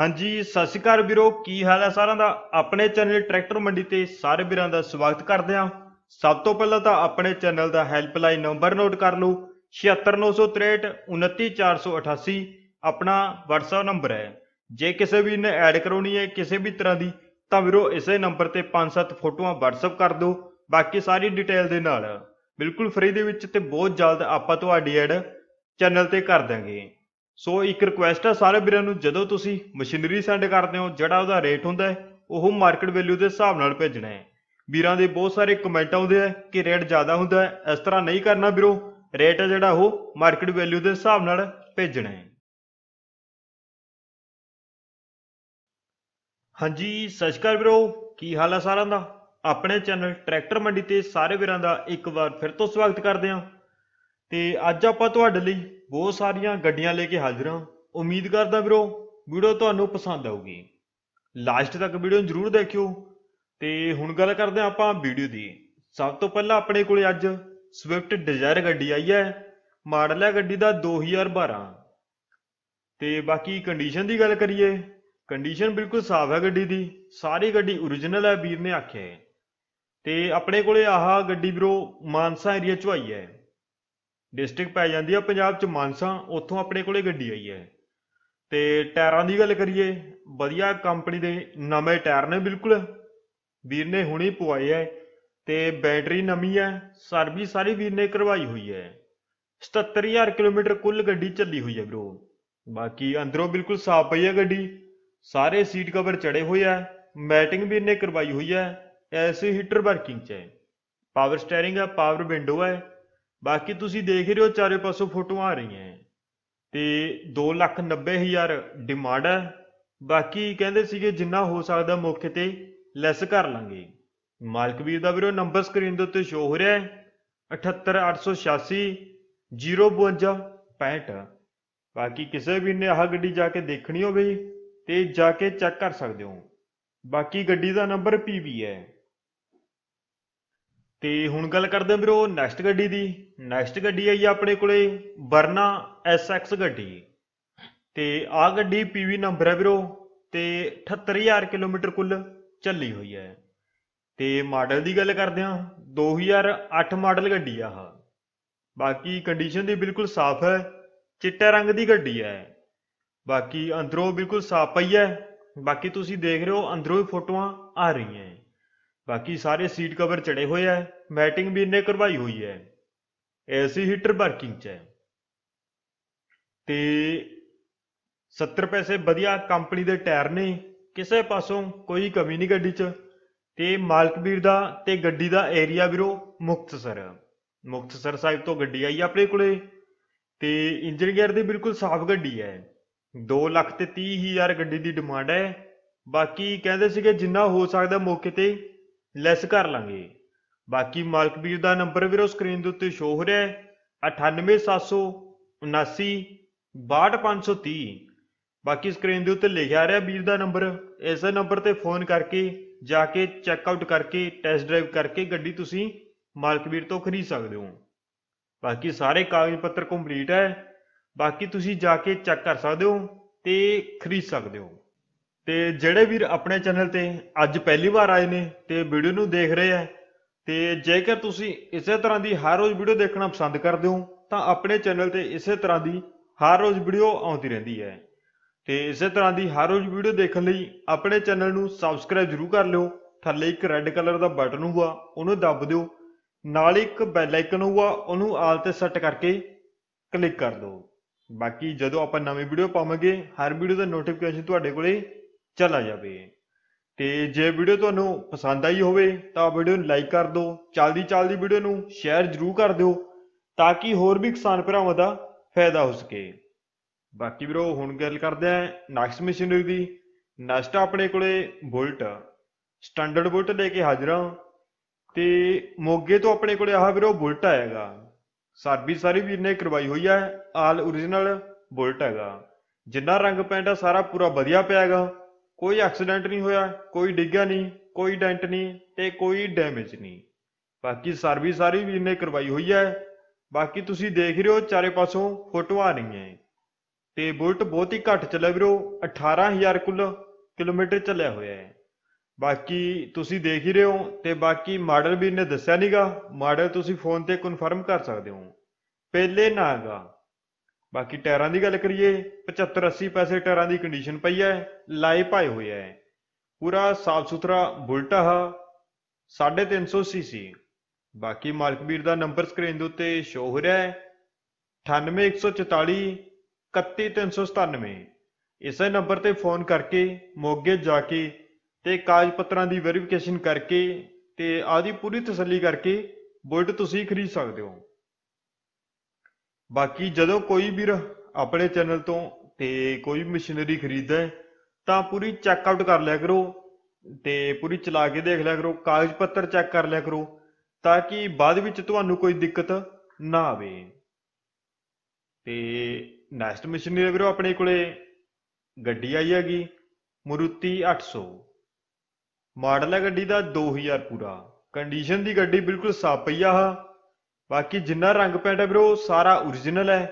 ਹਾਂਜੀ ਸਤਿ ਸ਼੍ਰੀ ਅਕਾਲ ਵੀਰੋ ਕੀ ਹਾਲ ਹੈ ਸਾਰਿਆਂ ਦਾ ਆਪਣੇ ਚੈਨਲ ਟਰੈਕਟਰ ਮੰਡੀ ਤੇ ਸਾਰੇ ਵੀਰਾਂ ਦਾ ਸਵਾਗਤ ਕਰਦੇ ਆਂ ਸਭ ਤੋਂ ਪਹਿਲਾਂ ਤਾਂ ਆਪਣੇ ਚੈਨਲ ਦਾ ਹੈਲਪਲਾਈਨ ਨੰਬਰ ਨੋਟ ਕਰ ਲਓ 7693629488 ਆਪਣਾ WhatsApp ਨੰਬਰ ਹੈ ਜੇ ਕਿਸੇ ਵੀ ਨੇ ਐਡ ਕਰਾਉਣੀ ਹੈ ਕਿਸੇ ਵੀ ਤਰ੍ਹਾਂ ਦੀ ਤਾਂ ਵੀਰੋ ਇਸੇ ਨੰਬਰ ਤੇ 5-7 ਫੋਟੋਆਂ WhatsApp ਕਰ ਦਿਓ ਬਾਕੀ ਸਾਰੀ ਡਿਟੇਲ ਦੇ ਨਾਲ ਬਿਲਕੁਲ ਫ੍ਰੀ ਦੇ ਵਿੱਚ ਤੇ ਬਹੁਤ ਜਲਦ ਆਪਾਂ ਤੁਹਾਡੀ ਐਡ ਚੈਨਲ ਤੇ ਕਰ ਦਾਂਗੇ ਸੋ ਇੱਕ ਰਿਕੁਐਸਟ ਹੈ ਸਾਰੇ ਵੀਰਾਂ ਨੂੰ ਜਦੋਂ ਤੁਸੀਂ ਮਸ਼ੀਨਰੀ ਸੈਂਡ ਕਰਦੇ ਹੋ ਜਿਹੜਾ ਉਹਦਾ ਰੇਟ ਹੁੰਦਾ ਹੈ ਉਹ ਮਾਰਕੀਟ ਵੈਲਿਊ ਦੇ ਹਿਸਾਬ ਨਾਲ ਭੇਜਣਾ ਹੈ ਵੀਰਾਂ ਦੇ ਬਹੁਤ ਸਾਰੇ ਕਮੈਂਟ ਆਉਂਦੇ ਆ ਕਿ ਰੇਟ ਜ਼ਿਆਦਾ ਹੁੰਦਾ ਹੈ ਇਸ ਤਰ੍ਹਾਂ ਨਹੀਂ ਕਰਨਾ ਵੀਰੋ ਰੇਟ ਹੈ ਜਿਹੜਾ ਉਹ ਮਾਰਕੀਟ ਵੈਲਿਊ ਦੇ ਹਿਸਾਬ ਨਾਲ ਭੇਜਣਾ ਹੈ ਹਾਂਜੀ ਸਤਿ ਸ਼੍ਰੀ ਅਕਾਲ ਵੀਰੋ ਕੀ ਹਾਲ ਹੈ ਸਾਰਿਆਂ ਦਾ ਆਪਣੇ ਚੈਨਲ ਟਰੈਕਟਰ ਮੰਡੀ ਤੇ ਸਾਰੇ ਵੀਰਾਂ ਦਾ ਇੱਕ ਵਾਰ ਫਿਰ ਤੋਂ ਸਵਾਗਤ ਕਰਦੇ ਹਾਂ ਤੇ ਅੱਜ ਆਪਾਂ ਤੁਹਾਡੇ ਲਈ ਬਹੁਤ ਸਾਰੀਆਂ ਗੱਡੀਆਂ ਲੈ ਕੇ ਹਾਜ਼ਰ ਹਾਂ ਉਮੀਦ ਕਰਦਾ ਵੀਰੋ ਵੀਡੀਓ ਤੁਹਾਨੂੰ ਪਸੰਦ ਆਊਗੀ ਲਾਸਟ ਤੱਕ ਵੀਡੀਓ ਨੂੰ ਜ਼ਰੂਰ ਦੇਖਿਓ ਤੇ ਹੁਣ ਗੱਲ ਕਰਦੇ ਹਾਂ ਆਪਾਂ ਵੀਡੀਓ ਦੀ ਸਭ ਤੋਂ ਪਹਿਲਾਂ ਆਪਣੇ ਕੋਲੇ ਅੱਜ ਸਵਿਫਟ ਡਿਜ਼ਾਇਰ ਗੱਡੀ ਆਈ ਹੈ ਮਾਡਲ ਹੈ ਗੱਡੀ ਦਾ 2012 ਤੇ ਬਾਕੀ ਕੰਡੀਸ਼ਨ ਦੀ ਗੱਲ ਕਰੀਏ ਕੰਡੀਸ਼ਨ ਬਿਲਕੁਲ ਸਾਫ਼ ਹੈ ਗੱਡੀ ਦੀ ਸਾਰੀ ਗੱਡੀ origignal ਹੈ ਵੀਰ ਨੇ ਆਖਿਆ ਤੇ ਆਪਣੇ ਕੋਲੇ ਆਹ ਗੱਡੀ ਵੀਰੋ ਮਾਨਸਾ ਏਰੀਆ ਚ ਆਈ ਹੈ ਡਿਸਟ੍ਰਿਕਟ ਪੈ ਜਾਂਦੀ ਆ ਪੰਜਾਬ ਚ ਮਾਨਸਾ ਉੱਥੋਂ ਆਪਣੇ ਕੋਲੇ ਗੱਡੀ ਆਈ ਹੈ ਤੇ ਟਾਇਰਾਂ ਦੀ ਗੱਲ ਕਰੀਏ ਵਧੀਆ ਕੰਪਨੀ ਦੇ ਨਵੇਂ ਟਾਇਰ ਨੇ ਬਿਲਕੁਲ ਵੀਰ ਨੇ ਹੁਣੇ ਪਵਾਏ ਐ ਤੇ ਬੈਟਰੀ ਨਵੀਂ ਐ ਸਰਵਿਸ ਸਾਰੀ ਵੀਰ ਨੇ ਕਰਵਾਈ ਹੋਈ ਐ 77000 ਕਿਲੋਮੀਟਰ ਕੁੱਲ ਗੱਡੀ ਚੱਲੀ ਹੋਈ ਐ ਬ్రో ਬਾਕੀ ਅੰਦਰੋਂ ਬਿਲਕੁਲ ਸਾਫ਼ ਪਈ ਐ ਗੱਡੀ ਸਾਰੇ ਸੀਟ ਕਵਰ ਚੜੇ ਹੋਏ ਐ ਮੈਟਿੰਗ ਵੀਰ ਨੇ ਕਰਵਾਈ ਹੋਈ ਐ ਐਸੀ ਹੀਟਰ ਵਰਕਿੰਗ ਚ ਐ ਪਾਵਰ ਸਟੀering ਐ ਪਾਵਰ ਵਿੰਡੋ ਐ ਬਾਕੀ ਤੁਸੀਂ ਦੇਖ ਰਹੇ ਹੋ ਚਾਰੇ ਪਾਸੋਂ ਫੋਟੋਆਂ ਆ ਰਹੀਆਂ ਤੇ 290000 ਡਿਮਾਂਡ ਹੈ ਬਾਕੀ ਕਹਿੰਦੇ ਸੀਗੇ ਜਿੰਨਾ ਹੋ ਸਕਦਾ ਮੌਕੇ ਤੇ ਲੈਸ ਕਰ ਲਾਂਗੇ ਮਾਲਕ ਵੀਰ ਦਾ ਵੀਰੋ ਨੰਬਰ ਸਕਰੀਨ ਦੇ ਉੱਤੇ ਸ਼ੋ ਹੋ ਰਿਹਾ ਹੈ 78886 052 65 ਬਾਕੀ ਕਿਸੇ ਵੀ ਨੇ ਆਹ ਗੱਡੀ ਜਾ ਕੇ ਦੇਖਣੀ ਹੋਵੇ ਤੇ ਜਾ ਕੇ ਚੈੱਕ ਕਰ ਸਕਦੇ ਹੋ ਬਾਕੀ ਗੱਡੀ ਦਾ ਨੰਬਰ ਪੀਵੀ ਹੈ ਤੇ ਹੁਣ ਗੱਲ ਕਰਦੇ ਹਾਂ ਵੀਰੋ ਨੈਕਸਟ ਗੱਡੀ ਦੀ ਨੈਕਸਟ ਗੱਡੀ ਹੈ ਆਪਣੇ ਕੋਲੇ ਵਰਨਾ SX ਗੱਡੀ ਤੇ ਆ ਗੱਡੀ ਪੀਵੀ ਨੰਬਰ ਹੈ ਵੀਰੋ ਤੇ 78000 ਕਿਲੋਮੀਟਰ ਕੁੱਲ ਚੱਲੀ ਹੋਈ ਹੈ ਤੇ ਮਾਡਲ ਦੀ ਗੱਲ ਕਰਦੇ ਹਾਂ 2008 ਮਾਡਲ ਗੱਡੀ ਆ ਆਹ ਬਾਕੀ ਕੰਡੀਸ਼ਨ ਦੀ ਬਿਲਕੁਲ ਸਾਫ਼ ਹੈ ਚਿੱਟੇ ਰੰਗ ਦੀ ਗੱਡੀ ਹੈ ਬਾਕੀ ਅੰਦਰੋਂ ਬਿਲਕੁਲ ਸਾਫ਼ ਪਈ ਹੈ ਬਾਕੀ ਤੁਸੀਂ ਦੇਖ ਰਹੇ ਹੋ ਅੰਦਰੋਂ ਵੀ ਫੋਟੋਆਂ ਆ ਰਹੀਆਂ ਹੈ ਬਾਕੀ ਸਾਰੇ ਸੀਟ ਕਵਰ ਚੜੇ ਹੋਏ ਆ ਮੈਟਿੰਗ ਵੀ ਇਹਨੇ ਕਰਵਾਈ ਹੋਈ ਹੈ ਐਸੀ ਹੀਟਰ ਵਰਕਿੰਗ 'ਚ ਹੈ ਤੇ 70 ਪੈਸੇ ਵਧੀਆ ਕੰਪਨੀ ਦੇ ਟਾਇਰ ਨੇ ਕਿਸੇ ਪਾਸੋਂ ਕੋਈ ਕਮੀ ਨਹੀਂ ਗੱਡੀ 'ਚ ਤੇ ਮਾਲਕ ਵੀਰ ਦਾ ਤੇ ਗੱਡੀ ਦਾ ਏਰੀਆ ਵੀਰੋ ਮੁਕਤਸਰ ਮੁਕਤਸਰ ਸਾਹਿਬ ਤੋਂ ਗੱਡੀ ਆਈ ਆਪਣੇ ਕੋਲੇ ਤੇ ਇੰਜਨ ਗੇਅਰ ਦੀ ਬਿਲਕੁਲ ਸਾਫ਼ ਗੱਡੀ ਹੈ 2 ਲੱਖ ਤੇ 30 ਹਜ਼ਾਰ ਗੱਡੀ ਦੀ ਡਿਮਾਂਡ ਹੈ ਬਾਕੀ ਕਹਿੰਦੇ ਸੀਗੇ ਜਿੰਨਾ ਹੋ ਸਕਦਾ ਮੌਕੇ ਤੇ ਲੈਸ ਕਰ ਲਾਂਗੇ ਬਾਕੀ ਮਾਲਕ ਵੀਰ ਦਾ ਨੰਬਰ ਵੀਰੋ ਸਕਰੀਨ ਦੇ ਉੱਤੇ ਸ਼ੋ ਹੋ ਰਿਹਾ ਹੈ 98779 62530 ਬਾਕੀ ਸਕਰੀਨ ਦੇ ਉੱਤੇ ਲਿਖਿਆ ਰਿਹਾ ਵੀਰ ਦਾ ਨੰਬਰ ਇਸ ਨੰਬਰ ਤੇ ਫੋਨ ਕਰਕੇ ਜਾ ਕੇ ਚੈੱਕ ਆਊਟ ਕਰਕੇ ਟੈਸਟ ਡਰਾਈਵ ਕਰਕੇ ਗੱਡੀ ਤੁਸੀਂ ਮਾਲਕ ਵੀਰ ਤੋਂ ਖਰੀਦ ਸਕਦੇ ਹੋ ਬਾਕੀ ਸਾਰੇ ਕਾਗਜ਼ ਪੱਤਰ ਕੰਪਲੀਟ ਹੈ ਬਾਕੀ ਤੁਸੀਂ ਜਾ ਕੇ ਚੈੱਕ ਕਰ ਸਕਦੇ ਹੋ ਤੇ ਖਰੀਦ ਸਕਦੇ ਹੋ ਤੇ ਜਿਹੜੇ ਵੀਰ ਆਪਣੇ ਚੈਨਲ ਤੇ ਅੱਜ ਪਹਿਲੀ ਵਾਰ ਆਏ ਨੇ ਤੇ ਵੀਡੀਓ ਨੂੰ ਦੇਖ ਰਹੇ ਆ ਤੇ ਜੇਕਰ ਤੁਸੀਂ ਇਸੇ ਤਰ੍ਹਾਂ ਦੀ ਹਰ ਰੋਜ਼ ਵੀਡੀਓ ਦੇਖਣਾ ਪਸੰਦ ਕਰਦੇ ਹੋ ਤਾਂ ਆਪਣੇ ਚੈਨਲ ਤੇ ਇਸੇ ਤਰ੍ਹਾਂ ਦੀ ਹਰ ਰੋਜ਼ ਵੀਡੀਓ ਆਉਂਦੀ ਰਹਿੰਦੀ ਹੈ ਤੇ ਇਸੇ ਤਰ੍ਹਾਂ ਦੀ ਹਰ ਰੋਜ਼ ਵੀਡੀਓ ਦੇਖਣ ਲਈ ਆਪਣੇ ਚੈਨਲ ਨੂੰ ਸਬਸਕ੍ਰਾਈਬ ਜ਼ਰੂਰ ਕਰ ਲਿਓ ਥੱਲੇ ਇੱਕ ਰੈੱਡ ਕਲਰ ਦਾ ਬਟਨ ਹੋਊਗਾ ਉਹਨੂੰ ਦੱਬ ਦਿਓ ਨਾਲ ਇੱਕ ਬੈਲ ਆਈਕਨ ਹੋਊਗਾ ਉਹਨੂੰ ਆਲ ਤੇ ਸੈੱਟ ਕਰਕੇ ਕਲਿੱਕ ਕਰ ਦਿਓ ਬਾਕੀ ਜਦੋਂ ਆਪਾਂ ਨਵੀਂ ਵੀਡੀਓ ਪਾਵਾਂਗੇ ਹਰ ਵੀਡੀਓ ਦਾ ਨੋਟੀਫਿਕੇਸ਼ਨ ਤੁਹਾਡੇ ਕੋਲੇ ਚਲਾ ਜਾਵੇ ਤੇ ਜੇ ਵੀਡੀਓ ਤੁਹਾਨੂੰ ਪਸੰਦ ਆਈ ਹੋਵੇ ਤਾਂ ਵੀਡੀਓ ਨੂੰ ਲਾਈਕ ਕਰ ਦਿਓ ਚਲਦੀ ਚਲਦੀ ਵੀਡੀਓ ਨੂੰ ਸ਼ੇਅਰ ਜ਼ਰੂਰ ਕਰ ਦਿਓ ਤਾਂ ਕਿ ਹੋਰ ਵੀ ਕਿਸਾਨ ਭਰਾਵਾਂ ਦਾ ਫਾਇਦਾ ਹੋ ਸਕੇ ਬਾਕੀ ਵੀਰੋ ਹੁਣ ਗੱਲ ਕਰਦੇ ਆਂ ਨੈਕਸਟ ਮਸ਼ੀਨਰੀ ਦੀ ਨੈਕਸਟ ਆਪਣੇ ਕੋਲੇ ਬੁਲਟ ਸਟੈਂਡਰਡ ਬੁਲਟ ਲੈ ਕੇ ਹਾਜ਼ਰ ਹਾਂ ਤੇ ਮੋਗੇ ਤੋਂ ਆਪਣੇ ਕੋਲੇ ਆਹ ਵੀਰੋ ਬੁਲਟ ਆਏਗਾ ਸਰਵਿਸ ਸਾਰੀ ਵੀਰ ਨੇ ਕਰਵਾਈ ਹੋਈ ਹੈ ਆਲ origignal ਬੁਲਟ ਹੈਗਾ ਜਿੰਨਾ ਰੰਗ ਪੈਂਟ ਆ ਸਾਰਾ ਪੂਰਾ ਵਧੀਆ ਪਿਆ ਹੈਗਾ ਕੋਈ ਐਕਸੀਡੈਂਟ ਨਹੀਂ ਹੋਇਆ ਕੋਈ ਡਿੱਗਿਆ ਨਹੀਂ ਕੋਈ ਡੈਂਟ ਨਹੀਂ ਤੇ ਕੋਈ ਡੈਮੇਜ ਨਹੀਂ ਬਾਕੀ ਸਰਵਿਸ ਸਾਰੀ ਵੀ ਨੇ ਕਰਵਾਈ ਹੋਈ ਹੈ ਬਾਕੀ ਤੁਸੀਂ ਦੇਖ ਰਹੇ ਹੋ ਚਾਰੇ ਪਾਸੋਂ ਫੋਟੋਆਂ ਆ ਰਹੀਆਂ ਤੇ ਬੁਲਟ ਬਹੁਤ ਹੀ ਘੱਟ ਚੱਲਿਆ ਵੀਰੋ 18000 ਕੁੱਲ ਕਿਲੋਮੀਟਰ ਚੱਲਿਆ ਹੋਇਆ ਹੈ ਬਾਕੀ ਤੁਸੀਂ ਦੇਖ ਹੀ ਰਹੇ ਹੋ ਤੇ ਬਾਕੀ ਮਾਡਲ ਵੀ ਨੇ ਦੱਸਿਆ ਨਹੀਂਗਾ ਮਾਡਲ ਤੁਸੀਂ ਫੋਨ ਤੇ ਕਨਫਰਮ ਕਰ ਸਕਦੇ ਹੋ ਪਹਿਲੇ ਨਾਗਾ ਬਾਕੀ ਟਾਇਰਾਂ ਦੀ ਗੱਲ ਕਰੀਏ 75 80 ਪੈਸੇ ਟਾਇਰਾਂ ਦੀ ਕੰਡੀਸ਼ਨ ਪਈ ਹੈ ਲਾਈ ਪਾਏ ਹੋਇਆ ਹੈ ਪੂਰਾ ਸਾਫ ਸੁਥਰਾ ਬੁਲਟਾ ਹਾ 350 ਸੀਸੀ ਬਾਕੀ ਮਾਲਕ ਵੀਰ ਦਾ ਨੰਬਰ ਸਕਰੀਨ ਦੇ ਉੱਤੇ ਸ਼ੋ ਹੋ ਰਿਹਾ ਹੈ 9814 31397 ਇਸੇ ਨੰਬਰ ਤੇ ਫੋਨ ਕਰਕੇ ਮੋਗੇ ਜਾ ਕੇ ਤੇ ਕਾਗਜ਼ ਪੱਤਰਾਂ ਦੀ ਵੈਰੀਫਿਕੇਸ਼ਨ ਕਰਕੇ ਤੇ ਆਦੀ ਪੂਰੀ ਤਸੱਲੀ ਕਰਕੇ ਬੁਲਟ ਤੁਸੀਂ ਖਰੀਦ ਸਕਦੇ ਹੋ ਬਾਕੀ ਜਦੋਂ ਕੋਈ ਵੀਰ ਆਪਣੇ ਚੈਨਲ ਤੋਂ ਤੇ ਕੋਈ ਮਸ਼ੀਨਰੀ ਖਰੀਦਦਾ ਹੈ ਤਾਂ ਪੂਰੀ ਚੈੱਕ ਆਊਟ ਕਰ ਲਿਆ ਕਰੋ ਤੇ ਪੂਰੀ ਚਲਾ ਕੇ ਦੇਖ ਲਿਆ ਕਰੋ ਕਾਗਜ਼ ਪੱਤਰ ਚੈੱਕ ਕਰ ਲਿਆ ਕਰੋ ਤਾਂ ਕਿ ਬਾਅਦ ਵਿੱਚ ਤੁਹਾਨੂੰ ਕੋਈ ਦਿੱਕਤ ਨਾ ਆਵੇ ਤੇ ਨੈਕਸਟ ਮਸ਼ੀਨਰੀ ਵੀਰੋ ਆਪਣੇ ਕੋਲੇ ਗੱਡੀ ਆਈ ਹੈਗੀ ਮਰੂਤੀ 800 ਮਾਡਲ ਹੈ ਗੱਡੀ ਦਾ 2000 ਪੂਰਾ ਕੰਡੀਸ਼ਨ ਦੀ ਗੱਡੀ ਬਿਲਕੁਲ ਸਾਫ ਪਈ ਆ ਬਾਕੀ ਜਿੰਨਾ ਰੰਗ ਪੈਂਟ ਹੈ ਵੀਰੋ ਸਾਰਾ origignal ਹੈ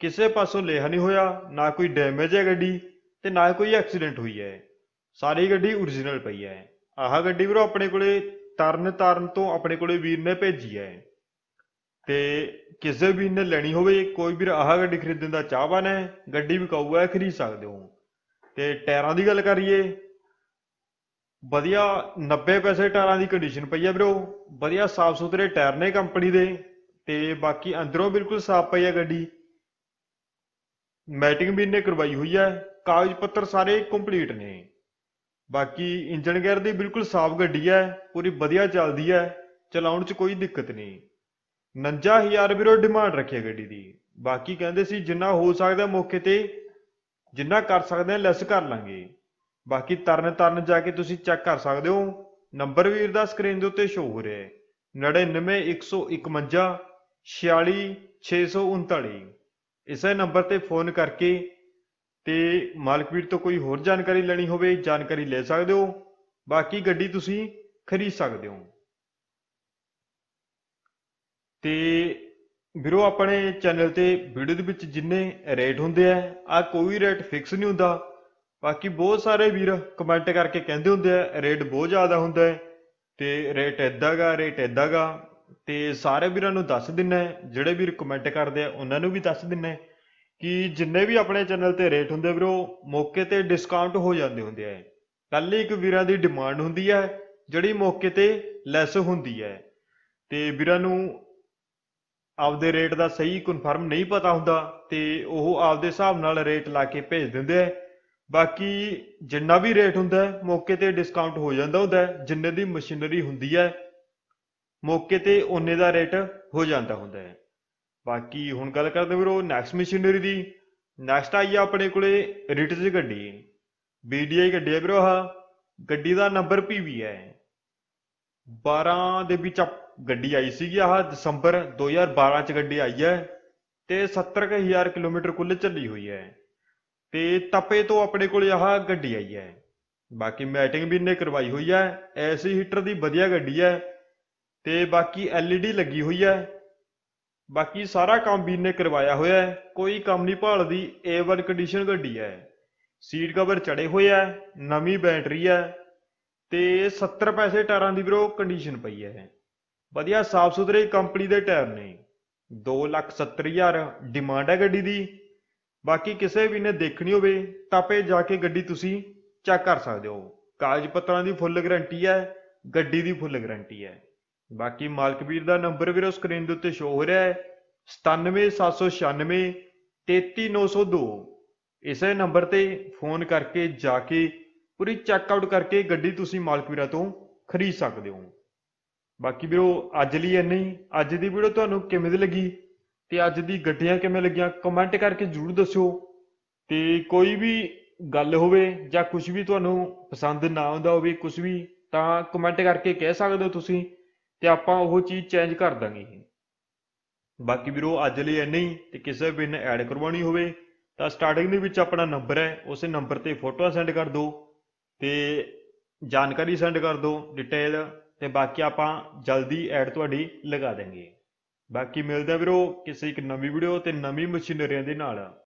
ਕਿਸੇ ਪਾਸੋਂ ਲੇਹਾ ਨਹੀਂ ਹੋਇਆ ਨਾ ਕੋਈ ਡੈਮੇਜ ਹੈ ਗੱਡੀ ਤੇ ਨਾ ਕੋਈ ਐਕਸੀਡੈਂਟ ਹੋਈ ਹੈ ਸਾਰੀ ਗੱਡੀ origignal ਪਈ ਹੈ ਆਹ ਗੱਡੀ ਵੀਰੋ ਆਪਣੇ ਕੋਲੇ ਤਰਨ ਤਰਨ ਤੋਂ ਆਪਣੇ ਕੋਲੇ ਵੀਰ ਨੇ ਭੇਜੀ ਹੈ ਤੇ ਕਿਸੇ ਵੀਰ ਨੇ ਲੈਣੀ ਹੋਵੇ ਕੋਈ ਵੀਰ ਆਹ ਗੱਡੀ ਖਰੀਦਣ ਦਾ ਚਾਹਵਾਨ ਹੈ ਗੱਡੀ ਵੀ ਹੈ ਖਰੀਦ ਸਕਦੇ ਹੋ ਤੇ ਟਾਇਰਾਂ ਦੀ ਗੱਲ ਕਰੀਏ ਵਧੀਆ 90 ਪੈਸੇ ਟਾਇਰਾਂ ਦੀ ਕੰਡੀਸ਼ਨ ਪਈ ਹੈ ਵੀਰੋ ਵਧੀਆ ਸਾਫ ਸੁਥਰੇ ਟਾਇਰ ਨੇ ਕੰਪਨੀ ਦੇ ਤੇ ਬਾਕੀ ਅੰਦਰੋਂ ਬਿਲਕੁਲ ਸਾਫ਼ ਪਈ ਹੈ ਗੱਡੀ ਮੈਟਿੰਗ ਵੀ ਇਹਨੇ ਕਰਵਾਈ ਹੋਈ ਹੈ ਕਾਗਜ਼ ਪੱਤਰ ਸਾਰੇ ਕੰਪਲੀਟ ਨੇ ਬਾਕੀ ਇੰਜਨ ਗੇਅਰ ਦੀ ਬਿਲਕੁਲ ਸਾਫ਼ ਗੱਡੀ ਹੈ ਪੂਰੀ ਵਧੀਆ ਚੱਲਦੀ ਹੈ ਚਲਾਉਣ 'ਚ ਕੋਈ ਦਿੱਕਤ ਨਹੀਂ 59000 ਵੀਰੋ ਡਿਮਾਂਡ ਰੱਖੀ ਹੈ ਗੱਡੀ ਦੀ ਬਾਕੀ ਕਹਿੰਦੇ ਸੀ ਜਿੰਨਾ ਹੋ ਸਕਦਾ ਮੌਕੇ ਤੇ ਜਿੰਨਾ ਕਰ ਸਕਦੇ ਆ ਲੈਸ ਕਰ ਲਾਂਗੇ ਬਾਕੀ ਤਰਨ ਤਰਨ ਜਾ ਕੇ ਤੁਸੀਂ ਚੈੱਕ ਕਰ ਸਕਦੇ ਹੋ ਨੰਬਰ ਵੀਰ ਦਾ ਸਕਰੀਨ ਦੇ ਉੱਤੇ ਸ਼ੋ ਹੋ ਰਿਹਾ ਹੈ 99151 46639 ਇਸੇ ਨੰਬਰ ਤੇ ਫੋਨ ਕਰਕੇ ਤੇ ਮਾਲਕਵੀਰ ਤੋਂ ਕੋਈ ਹੋਰ ਜਾਣਕਾਰੀ ਲੈਣੀ ਹੋਵੇ ਜਾਣਕਾਰੀ ਲੈ ਸਕਦੇ ਹੋ ਬਾਕੀ ਗੱਡੀ ਤੁਸੀਂ ਖਰੀਦ ਸਕਦੇ ਹੋ ਤੇ ਵੀਰੋ ਆਪਣੇ ਚੈਨਲ ਤੇ ਵੀਡੀਓ ਦੇ ਵਿੱਚ ਜਿੰਨੇ ਰੇਟ ਹੁੰਦੇ ਆ ਆ ਕੋਈ ਰੇਟ ਫਿਕਸ ਨਹੀਂ ਹੁੰਦਾ ਬਾਕੀ ਬਹੁਤ ਸਾਰੇ ਵੀਰ ਕਮੈਂਟ ਕਰਕੇ ਕਹਿੰਦੇ ਹੁੰਦੇ ਆ ਰੇਟ ਬਹੁਤ ਜ਼ਿਆਦਾ ਹੁੰਦਾ ਹੈ ਤੇ ਰੇਟ ਇਦਾਂ ਦਾ ਰੇਟ ਇਦਾਂ ਦਾ ਤੇ ਸਾਰੇ ਵੀਰਾਂ ਨੂੰ ਦੱਸ ਦਿੰਨਾ ਜਿਹੜੇ ਵੀਰ ਕਮੈਂਟ ਕਰਦੇ ਆ ਉਹਨਾਂ ਨੂੰ ਵੀ ਦੱਸ ਦਿੰਨਾ ਕਿ ਜਿੰਨੇ ਵੀ ਆਪਣੇ ਚੈਨਲ ਤੇ ਰੇਟ ਹੁੰਦੇ ਵੀਰੋ ਮੌਕੇ ਤੇ ਡਿਸਕਾਊਂਟ ਹੋ ਜਾਂਦੇ ਹੁੰਦੇ ਆ ਕੱਲ ਇੱਕ ਵੀਰਾਂ ਦੀ ਡਿਮਾਂਡ ਹੁੰਦੀ ਹੈ ਜਿਹੜੀ ਮੌਕੇ ਤੇ ਲੈਸ ਹੁੰਦੀ ਹੈ ਤੇ ਵੀਰਾਂ ਨੂੰ ਆਪਦੇ ਰੇਟ ਦਾ ਸਹੀ ਕਨਫਰਮ ਨਹੀਂ ਪਤਾ ਹੁੰਦਾ ਤੇ ਉਹ ਆਪਦੇ ਹਿਸਾਬ ਨਾਲ ਰੇਟ ਲਾ ਕੇ ਭੇਜ ਦਿੰਦੇ ਆ ਬਾਕੀ ਜਿੰਨਾ ਵੀ ਰੇਟ ਹੁੰਦਾ ਮੌਕੇ ਤੇ ਡਿਸਕਾਊਂਟ ਹੋ ਜਾਂਦਾ ਹੁੰਦਾ ਜਿੰਨੇ ਦੀ ਮਸ਼ੀਨਰੀ ਹੁੰਦੀ ਹੈ ਮੌਕੇ ਤੇ ਓਨੇ ਦਾ ਰੇਟ ਹੋ ਜਾਂਦਾ ਹੁੰਦਾ ਹੈ ਬਾਕੀ ਹੁਣ ਗੱਲ ਕਰਦੇ ਵੀਰੋ ਨੈਕਸਟ ਮਸ਼ੀਨਰੀ ਦੀ ਨੈਕਸਟ ਆਈ ਆ ਆਪਣੇ ਕੋਲੇ ਰਿਟਜ਼ ਗੱਡੀ ਬੀਡੀਆਈ ਗੱਡੀ ਹੈ ਵੀਰੋ ਆ ਗੱਡੀ ਦਾ ਨੰਬਰ ਵੀ ਵੀ ਹੈ 12 ਦੇ ਵਿੱਚ ਗੱਡੀ ਆਈ ਸੀਗੀ ਆਹ ਦਸੰਬਰ 2012 ਚ ਗੱਡੀ ਆਈ ਹੈ ਤੇ 70000 ਕਿਲੋਮੀਟਰ ਕੁੱਲ ਚੱਲੀ ਹੋਈ ਹੈ ਤੇ ਤਪੇ ਤੋਂ ਆਪਣੇ ਕੋਲੇ ਆਹ ਗੱਡੀ ਆਈ ਹੈ ਬਾਕੀ ਮੈਟਿੰਗ ਵੀ ਇਹਨੇ ਕਰਵਾਈ ਹੋਈ ਹੈ ਐਸੀ ਹੀਟਰ ਦੀ ਵਧੀਆ ਗੱਡੀ ਹੈ ਤੇ ਬਾਕੀ ਐਲਈਡੀ e ਲੱਗੀ ਹੋਈ ਹੈ ਬਾਕੀ ਸਾਰਾ ਕੰਮ ਵੀਰ ਨੇ ਕਰਵਾਇਆ ਹੋਇਆ ਹੈ ਕੋਈ ਕੰਮ ਨਹੀਂ ਭਾਲਦੀ A1 ਕੰਡੀਸ਼ਨ ਗੱਡੀ ਹੈ ਸੀਟ ਕਵਰ ਚੜੇ ਹੋਏ ਹੈ ਨਵੀਂ ਬੈਟਰੀ ਹੈ ਤੇ 70 ਪੈਸੇ ਟਾਇਰਾਂ ਦੀ ਵੀਰੋ ਕੰਡੀਸ਼ਨ ਪਈ ਹੈ ਵਧੀਆ ਸਾਫ ਸੁਥਰੇ ਕੰਪਨੀ ਦੇ ਟਾਇਰ ਨੇ 270000 ਡਿਮਾਂਡ ਹੈ ਗੱਡੀ ਦੀ ਬਾਕੀ ਕਿਸੇ ਵੀ ਨੇ ਦੇਖਣੀ ਹੋਵੇ ਤਾਂ ਪੇ ਜਾ ਕੇ ਗੱਡੀ ਤੁਸੀਂ ਚੈੱਕ ਕਰ ਸਕਦੇ ਹੋ ਕਾਗਜ਼ ਪੱਤਰਾਂ ਦੀ ਫੁੱਲ ਗਾਰੰਟੀ ਹੈ ਗੱਡੀ ਦੀ ਫੁੱਲ ਗਾਰੰਟੀ ਹੈ ਬਾਕੀ ਮਾਲਕ ਵੀਰ ਦਾ ਨੰਬਰ ਵੀਰੋ ਸਕਰੀਨ ਦੇ ਉੱਤੇ ਸ਼ੋ ਹੋ ਰਿਹਾ ਹੈ 97796 33902 ਇਸੇ ਨੰਬਰ ਤੇ ਫੋਨ ਕਰਕੇ ਜਾ ਕੇ ਪੂਰੀ ਚੈੱਕ ਆਊਟ ਕਰਕੇ ਗੱਡੀ ਤੁਸੀਂ ਮਾਲਕ ਵੀਰਾਂ ਤੋਂ ਖਰੀਦ ਸਕਦੇ ਹੋ ਬਾਕੀ ਵੀਰੋ ਅੱਜ ਲਈ ਇੰਨੀ ਅੱਜ ਦੀ ਵੀਡੀਓ ਤੁਹਾਨੂੰ ਕਿਵੇਂ ਦੀ ਲੱਗੀ ਤੇ ਅੱਜ ਦੀ ਗੱਡੀਆਂ ਕਿਵੇਂ ਲੱਗੀਆਂ ਕਮੈਂਟ ਕਰਕੇ ਜਰੂਰ ਦੱਸਿਓ ਤੇ ਕੋਈ ਵੀ ਗੱਲ ਹੋਵੇ ਜਾਂ ਕੁਝ ਵੀ ਤੁਹਾਨੂੰ ਪਸੰਦ ਨਾ ਆਉਂਦਾ ਹੋਵੇ ਕੁਝ ਵੀ ਤਾਂ ਕਮੈਂਟ ਕਰਕੇ ਕਹਿ ਸਕਦੇ ਹੋ ਤੁਸੀਂ ਤੇ ਆਪਾਂ ਉਹ ਚੀਜ਼ ਚੇਂਜ ਕਰ ਦਾਂਗੇ ਬਾਕੀ ਵੀਰੋ ਅੱਜ ਲਈ ਇੰਨਾ ਹੀ ਤੇ ਕਿਸੇ ਵੀ ਨੇ ਐਡ ਕਰਵਾਉਣੀ ਹੋਵੇ ਤਾਂ ਸਟਾਰਟਿੰਗ ਦੇ ਵਿੱਚ ਆਪਣਾ ਨੰਬਰ ਹੈ ਉਸੇ ਨੰਬਰ ਤੇ ਫੋਟੋਆਂ ਸੈਂਡ ਕਰ ਦਿਓ ਤੇ ਜਾਣਕਾਰੀ ਸੈਂਡ ਕਰ ਦਿਓ ਡਿਟੇਲ ਤੇ ਬਾਕੀ ਆਪਾਂ ਜਲਦੀ ਐਡ ਤੁਹਾਡੀ ਲਗਾ ਦਾਂਗੇ ਬਾਕੀ ਮਿਲਦੇ ਵੀਰੋ ਕਿਸੇ ਇੱਕ ਨਵੀਂ ਵੀਡੀਓ ਤੇ ਨਵੀਂ ਮਸ਼ੀਨਰੀਆਂ ਦੇ ਨਾਲ